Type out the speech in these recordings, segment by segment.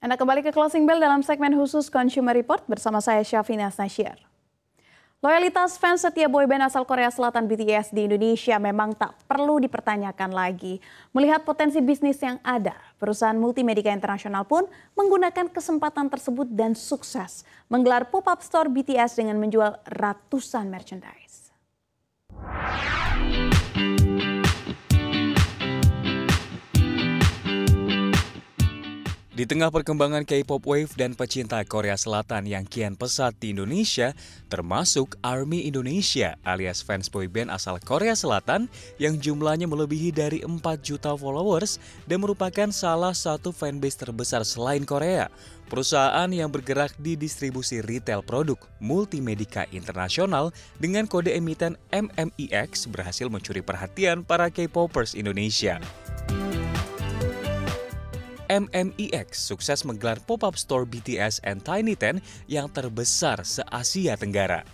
Anda kembali ke Closing Bell dalam segmen khusus Consumer Report bersama saya Syafina Nasir. Loyalitas fans setia boyband asal Korea Selatan BTS di Indonesia memang tak perlu dipertanyakan lagi. Melihat potensi bisnis yang ada, perusahaan multimedia internasional pun menggunakan kesempatan tersebut dan sukses menggelar pop-up store BTS dengan menjual ratusan merchandise. Di tengah perkembangan K-pop wave dan pecinta Korea Selatan yang kian pesat di Indonesia, termasuk ARMY Indonesia alias fans boyband asal Korea Selatan yang jumlahnya melebihi dari 4 juta followers dan merupakan salah satu fanbase terbesar selain Korea. Perusahaan yang bergerak di distribusi retail produk multimedika internasional dengan kode emiten MMIX berhasil mencuri perhatian para K-popers Indonesia. MMEX sukses menggelar pop-up store BTS and Tiny Ten yang terbesar se-Asia Tenggara.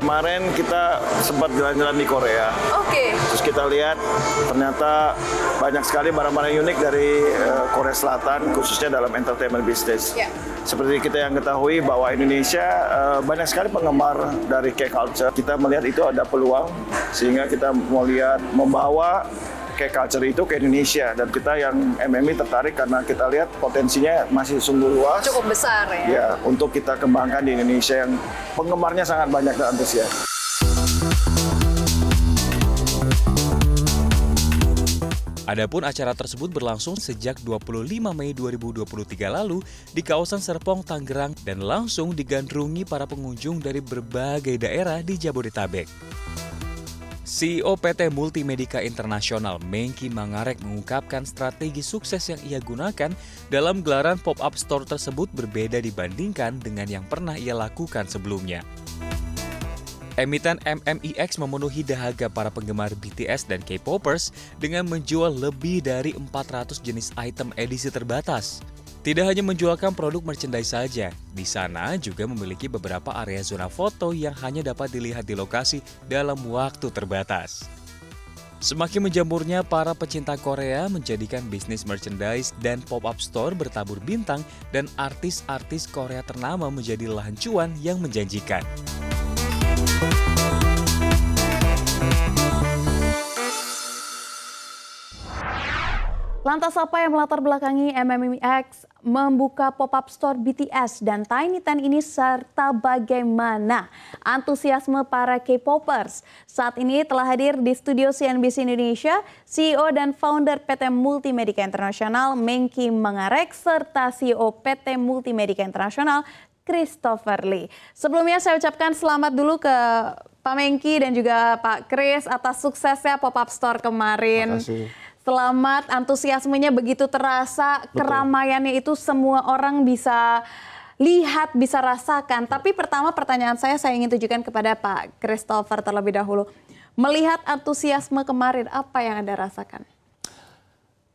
Kemarin kita sempat jalan-jalan di Korea. Oke. Okay. Terus kita lihat ternyata banyak sekali barang-barang unik dari uh, Korea Selatan khususnya dalam entertainment business. Yeah. Seperti kita yang ketahui bahwa Indonesia uh, banyak sekali penggemar dari K-culture. Kita melihat itu ada peluang sehingga kita mau lihat membawa pakai culture itu ke Indonesia dan kita yang MMI e tertarik karena kita lihat potensinya masih sungguh luas. Cukup besar ya. Ya, untuk kita kembangkan di Indonesia yang penggemarnya sangat banyak dan antusias. Adapun acara tersebut berlangsung sejak 25 Mei 2023 lalu di kawasan Serpong, Tangerang dan langsung digandrungi para pengunjung dari berbagai daerah di Jabodetabek. CEO PT Multimedika Internasional Mengki Mangarek mengungkapkan strategi sukses yang ia gunakan dalam gelaran pop-up store tersebut berbeda dibandingkan dengan yang pernah ia lakukan sebelumnya. Emiten MMIX memenuhi dahaga para penggemar BTS dan K-popers dengan menjual lebih dari 400 jenis item edisi terbatas. Tidak hanya menjualkan produk merchandise saja, di sana juga memiliki beberapa area zona foto yang hanya dapat dilihat di lokasi dalam waktu terbatas. Semakin menjamurnya para pecinta Korea menjadikan bisnis merchandise dan pop-up store bertabur bintang dan artis-artis Korea ternama menjadi lahan cuan yang menjanjikan. Lantas apa yang melatar belakangi MMMX membuka pop-up store BTS dan Tiny Ten ini serta bagaimana antusiasme para K-popers. Saat ini telah hadir di studio CNBC Indonesia CEO dan founder PT Multimedika Internasional Mengki Mangarek serta CEO PT Multimedika Internasional Christopher Lee. Sebelumnya saya ucapkan selamat dulu ke Pak Mengki dan juga Pak Kris atas suksesnya pop-up store kemarin. Terima Selamat antusiasmenya begitu terasa, Betul. keramaiannya itu semua orang bisa lihat, bisa rasakan. Iya. Tapi pertama pertanyaan saya saya ingin tujukan kepada Pak Christopher terlebih dahulu. Melihat antusiasme kemarin, apa yang Anda rasakan?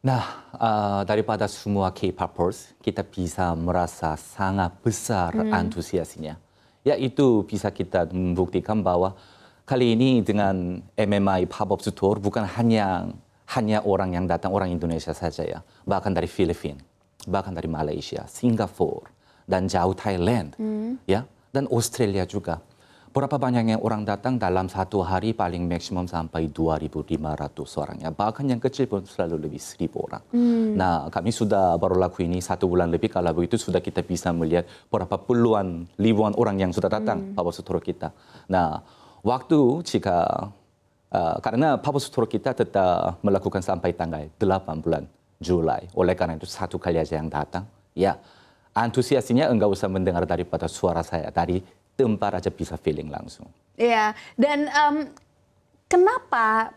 Nah, uh, daripada semua K-popers, kita bisa merasa sangat besar hmm. antusiasnya. Ya, itu bisa kita membuktikan bahwa kali ini dengan MMI Pop-Up Store bukan hanya hanya orang yang datang orang Indonesia saja ya, bahkan dari Filipina, bahkan dari Malaysia, Singapura, dan jauh Thailand, mm. ya, dan Australia juga. Berapa banyak yang orang datang dalam satu hari paling maksimum sampai 2.500 orang ya. Bahkan yang kecil pun selalu lebih 1.000 orang. Mm. Nah, kami sudah baru laku ini satu bulan lebih. Kalau begitu sudah kita bisa melihat berapa puluhan ribuan orang yang sudah datang mm. bahwa saudara kita. Nah, waktu jika Uh, karena Papa Sutro kita tetap melakukan sampai tanggal 8 bulan Julai. Oleh karena itu satu kali aja yang datang. Ya, antusiasinya enggak usah mendengar daripada suara saya. Dari tempat aja bisa feeling langsung. Iya, dan um, kenapa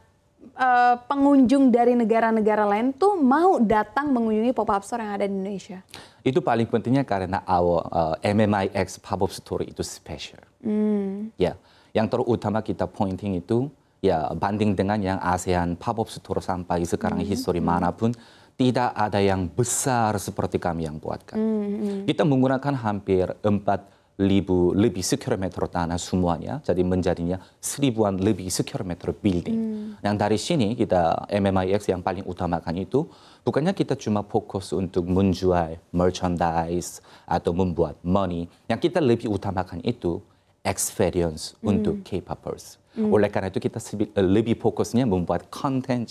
uh, pengunjung dari negara-negara lain tuh mau datang mengunjungi pop-up store yang ada di Indonesia? Itu paling pentingnya karena our uh, eh, MMIX pop-up store itu special. Mm. Ya, yeah. yang terutama kita pointing itu ya banding dengan yang ASEAN 팝업스토로 sampai sekarang hmm. histori hmm. manapun tidak ada yang besar seperti kami yang buatkan. Hmm. hmm. Kita menggunakan hampir 4 ribu lebih meter tanah semuanya, jadi menjadinya seribuan lebih meter building. Hmm. Yang dari sini kita MMIX yang paling utamakan itu bukannya kita cuma fokus untuk menjual merchandise atau membuat money, yang kita lebih utamakan itu experience hmm. untuk K-popers. Hmm. Oleh karena itu kita eh, lebih fokusnya membuat konten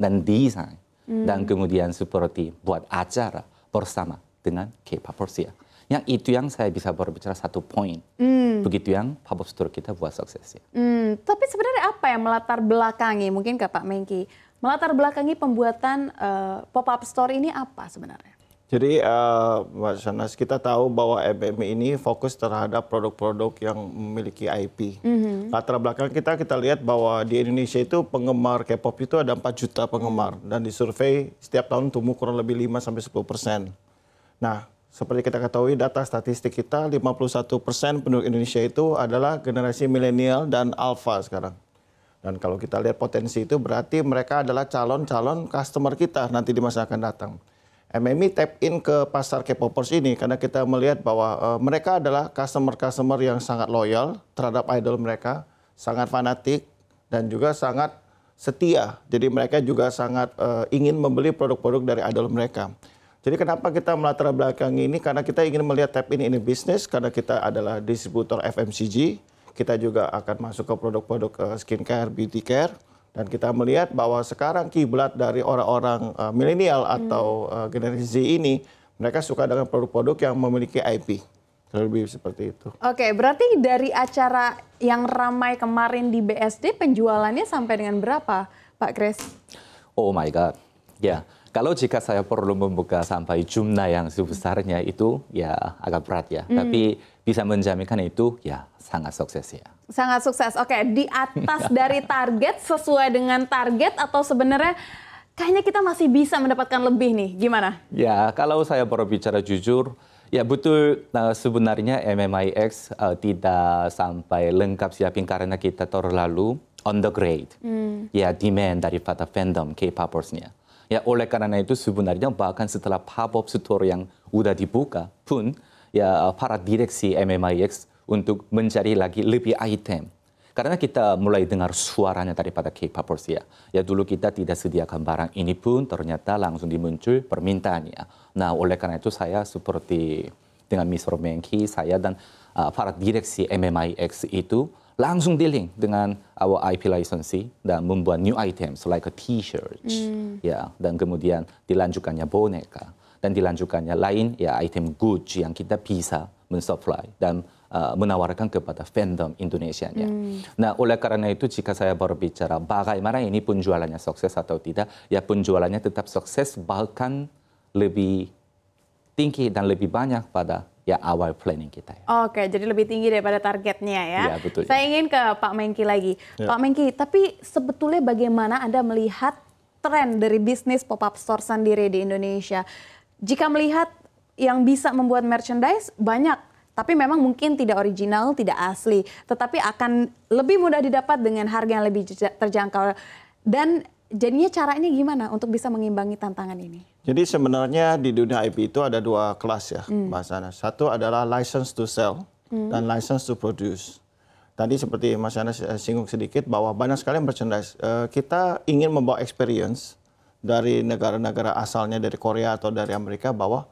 dan desain hmm. dan kemudian seperti buat acara bersama dengan K-pop ya Yang itu yang saya bisa berbicara satu poin. Hmm. Begitu yang pop-up store kita buat sukses ya. Hmm. Tapi sebenarnya apa yang melatar belakangi mungkin Kak Pak Mengki? Melatar belakangi pembuatan uh, eh, pop-up store ini apa sebenarnya? Jadi uh, eh, Mbak kita tahu bahwa EBM ini fokus terhadap produk-produk yang memiliki IP. Mm-hmm. Latar belakang kita kita lihat bahwa di Indonesia itu penggemar K-pop itu ada 4 juta penggemar dan di survei setiap tahun tumbuh kurang lebih 5 sampai 10 persen. Nah, seperti kita ketahui data statistik kita 51 persen penduduk Indonesia itu adalah generasi milenial dan alpha sekarang. Dan kalau kita lihat potensi itu berarti mereka adalah calon-calon customer kita nanti di masa akan datang. MMI e tap in ke pasar K-popers ini karena kita melihat bahwa uh, mereka adalah customer-customer yang sangat loyal terhadap idol mereka, sangat fanatik dan juga sangat setia. Jadi mereka juga sangat uh, ingin membeli produk-produk dari idol mereka. Jadi kenapa kita melatar belakang ini? Karena kita ingin melihat tap in ini bisnis, karena kita adalah distributor FMCG, kita juga akan masuk ke produk-produk uh, skincare, beauty care, dan kita melihat bahwa sekarang kiblat dari orang-orang uh, milenial atau uh, generasi Z ini, mereka suka dengan produk-produk yang memiliki IP. Lebih seperti itu. Oke, berarti dari acara yang ramai kemarin di BSD, penjualannya sampai dengan berapa, Pak Kris? Oh my God, ya. Yeah kalau jika saya perlu membuka sampai jumlah yang sebesarnya itu ya agak berat ya. Hmm. Tapi bisa menjaminkan itu ya sangat sukses ya. Sangat sukses. Oke, di atas dari target sesuai dengan target atau sebenarnya kayaknya kita masih bisa mendapatkan lebih nih. Gimana? Ya, kalau saya perlu bicara jujur, Ya betul nah, sebenarnya MMIX uh, eh, tidak sampai lengkap siapin karena kita terlalu undergrade. Hmm. Ya demand daripada fandom K-popersnya. Ya, oleh karena itu sebenarnya bahkan setelah pop-up store yang sudah dibuka pun ya para direksi MMIX untuk mencari lagi lebih item. Karena kita mulai dengar suaranya daripada K-popers ya. Ya dulu kita tidak sediakan barang ini pun ternyata langsung dimuncul permintaannya. Nah oleh karena itu saya seperti dengan Mr. Menki, saya dan uh, para direksi MMIX itu langsung dealing dengan our IP licensee dan membuat new items like a t-shirt mm. ya dan kemudian dilanjutkannya boneka dan dilanjutkannya lain ya item goods yang kita bisa mensupply dan uh, menawarkan kepada fandom Indonesia nya. Hmm. Nah oleh karena itu jika saya berbicara bagaimana ini penjualannya sukses atau tidak, ya penjualannya tetap sukses bahkan lebih tinggi dan lebih banyak pada ya awal planning kita. Ya. Oke, jadi lebih tinggi daripada targetnya ya. ya betul. Saya ingin ke Pak Mengki lagi. Ya. Pak Mengki, tapi sebetulnya bagaimana Anda melihat tren dari bisnis pop-up store sendiri di Indonesia? Jika melihat yang bisa membuat merchandise banyak, tapi memang mungkin tidak original, tidak asli, tetapi akan lebih mudah didapat dengan harga yang lebih terjangkau dan jadinya caranya gimana untuk bisa mengimbangi tantangan ini? Jadi sebenarnya di dunia IP itu ada dua kelas ya, hmm. Mas Anas. Satu adalah license to sell hmm. dan license to produce. Tadi seperti Mas Anas eh, singgung sedikit bahwa banyak sekali merchandise. Eh, kita ingin membawa experience dari negara-negara asalnya dari Korea atau dari Amerika bahwa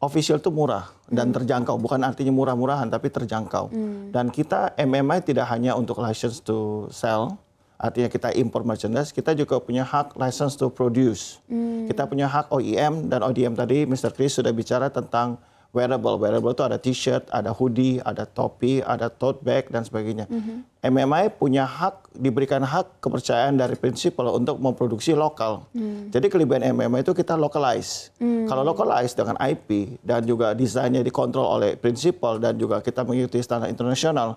official itu murah dan hmm. terjangkau. Bukan artinya murah-murahan, tapi terjangkau. Hmm. Dan kita MMI tidak hanya untuk license to sell, Artinya kita import merchandise, kita juga punya hak license to produce. Hmm. Kita punya hak OEM dan ODM tadi Mr. Chris sudah bicara tentang wearable. Wearable itu ada t-shirt, ada hoodie, ada topi, ada tote bag dan sebagainya. -hmm. MMI punya hak diberikan hak kepercayaan dari prinsipal untuk memproduksi lokal. Hmm. Jadi kelebihan MMI itu kita localize. Hmm. Kalau localize dengan IP dan juga desainnya dikontrol oleh prinsipal dan juga kita mengikuti standar internasional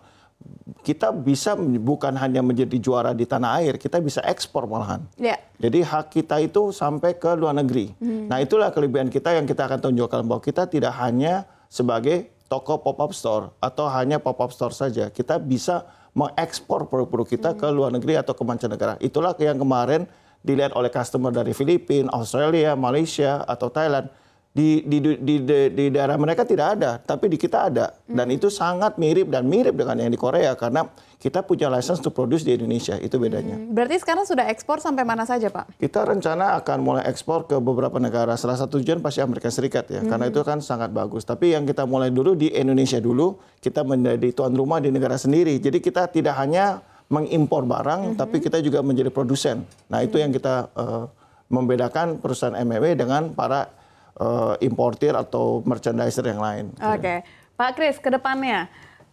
kita bisa bukan hanya menjadi juara di tanah air, kita bisa ekspor malahan. Yeah. Jadi hak kita itu sampai ke luar negeri. Hmm. Nah itulah kelebihan kita yang kita akan tunjukkan bahwa kita tidak hanya sebagai toko pop-up store atau hanya pop-up store saja. Kita bisa mengekspor produk-produk kita hmm. ke luar negeri atau ke mancanegara. Itulah yang kemarin dilihat oleh customer dari Filipina, Australia, Malaysia, atau Thailand di, di, di, di, di daerah mereka tidak ada, tapi di kita ada. Dan hmm. itu sangat mirip dan mirip dengan yang di Korea karena kita punya license to produce di Indonesia, itu bedanya. Hmm, berarti sekarang sudah ekspor sampai mana saja, Pak? Kita rencana akan mulai ekspor ke beberapa negara. Salah satu tujuan pasti Amerika Serikat ya, hmm. karena itu kan sangat bagus. Tapi yang kita mulai dulu di Indonesia dulu, kita menjadi tuan rumah di negara sendiri. Jadi kita tidak hanya mengimpor barang, hmm. tapi kita juga menjadi produsen. Nah, itu yang kita uh, membedakan perusahaan MMW dengan para uh, importir atau merchandiser yang lain. Gitu. Oke, okay. Pak Kris, kedepannya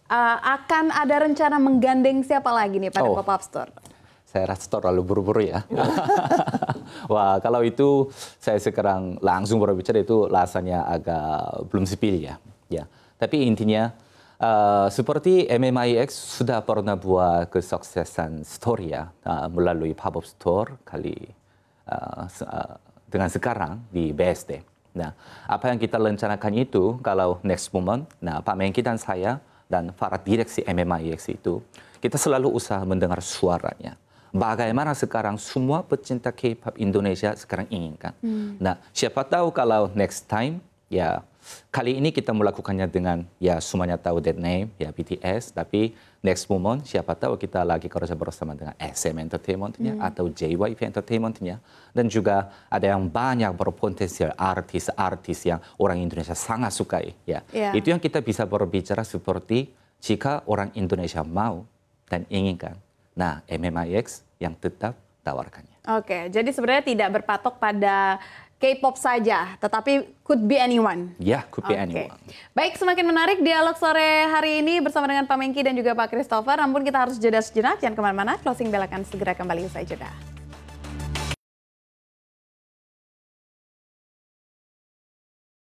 uh, eh, akan ada rencana menggandeng siapa lagi nih pada oh. pop-up store? Saya rasa terlalu buru-buru ya. Wah, kalau itu saya sekarang langsung berbicara itu rasanya agak belum sipil ya. Ya, tapi intinya Uh, seperti MMIX sudah pernah buat kesuksesan store ya uh, melalui pop-up store kali uh, uh, dengan sekarang di BSD. Nah, apa yang kita rencanakan itu kalau next moment, nah Pak Mengki dan saya dan para direksi MMIX itu, kita selalu usaha mendengar suaranya. Bagaimana sekarang semua pecinta K-pop Indonesia sekarang inginkan. Hmm. Nah, siapa tahu kalau next time ya Kali ini kita melakukannya dengan ya semuanya tahu that name ya BTS, tapi next moment siapa tahu kita lagi kerja bersama dengan SM Entertainmentnya hmm. atau JYP Entertainmentnya dan juga ada yang banyak berpotensial artis-artis yang orang Indonesia sangat sukai ya. Yeah. Itu yang kita bisa berbicara seperti jika orang Indonesia mau dan inginkan. Nah, MMIX yang tetap tawarkannya. Oke, jadi sebenarnya tidak berpatok pada K-pop saja, tetapi could be anyone. Ya, yeah, could be okay. anyone. Baik, semakin menarik dialog sore hari ini bersama dengan Pak Mengki dan juga Pak Christopher. Namun kita harus jeda sejenak, jangan kemana-mana. Closing akan segera kembali usai jeda.